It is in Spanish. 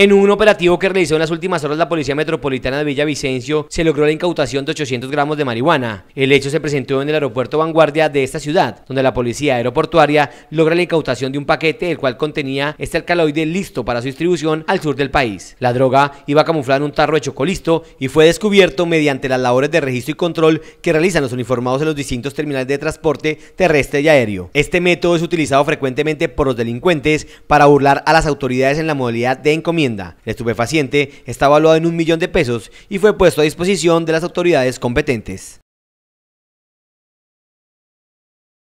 En un operativo que realizó en las últimas horas la Policía Metropolitana de Villavicencio, se logró la incautación de 800 gramos de marihuana. El hecho se presentó en el aeropuerto Vanguardia de esta ciudad, donde la Policía Aeroportuaria logra la incautación de un paquete, el cual contenía este alcaloide listo para su distribución al sur del país. La droga iba camuflada en un tarro de chocolisto y fue descubierto mediante las labores de registro y control que realizan los uniformados en los distintos terminales de transporte terrestre y aéreo. Este método es utilizado frecuentemente por los delincuentes para burlar a las autoridades en la modalidad de encomienda el estupefaciente está evaluado en un millón de pesos y fue puesto a disposición de las autoridades competentes.